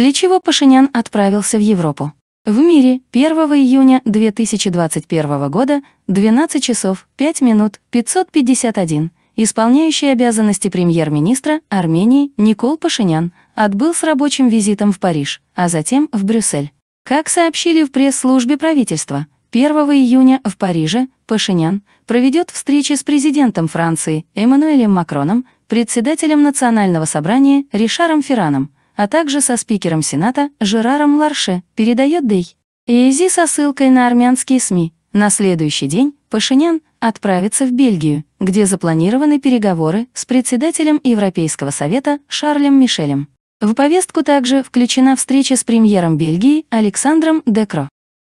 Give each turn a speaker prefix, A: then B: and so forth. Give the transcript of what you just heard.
A: для чего Пашинян отправился в Европу. В мире 1 июня 2021 года 12 часов 5 минут 551 исполняющий обязанности премьер-министра Армении Никол Пашинян отбыл с рабочим визитом в Париж, а затем в Брюссель. Как сообщили в пресс-службе правительства, 1 июня в Париже Пашинян проведет встречи с президентом Франции Эммануэлем Макроном, председателем Национального собрания Ришаром Ферраном, а также со спикером Сената Жераром Ларше, передает Дей. Изи со ссылкой на армянские СМИ. На следующий день Пашинян отправится в Бельгию, где запланированы переговоры с председателем Европейского совета Шарлем Мишелем. В повестку также включена встреча с премьером Бельгии Александром Декро.